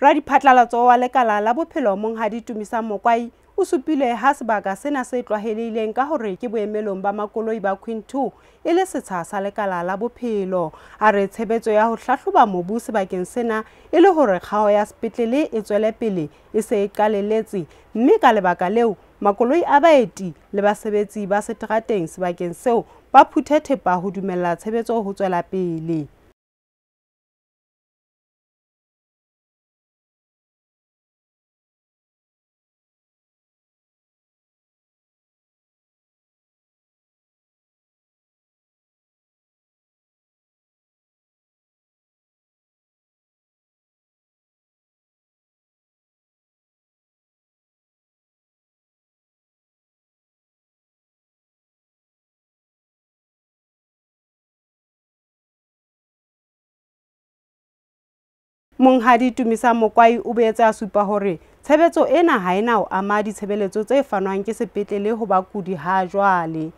ra radiphatlalatso wa lekala la bophelo monghadi tumisa mokwai o supile ha sebaka sena se tlwaelehileng ka gore ke boemelong ba makoloi ba queen two e le setsha sa lekala la bophelo a re tshebetso ya go tlhatlhoba mobu sebakeng sena e le gore kgao ya sepetlele e tswele pele e se e qaleletse mme ka lebaka leo makoloi a baeti le basebetsi ba seterateng sebakeng seo ba phuthe thepa ho dumella tshebetso go tswela pele monghadi tumisa mokwai o boetse a supa gore tshebetso ena ga e na o ama ditshebeletso tse fanwang ke sepetlele go bakodi ga jwale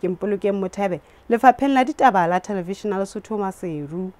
ke mpolokeng mothebe lefapheng la ditaba la television a lesotho maseru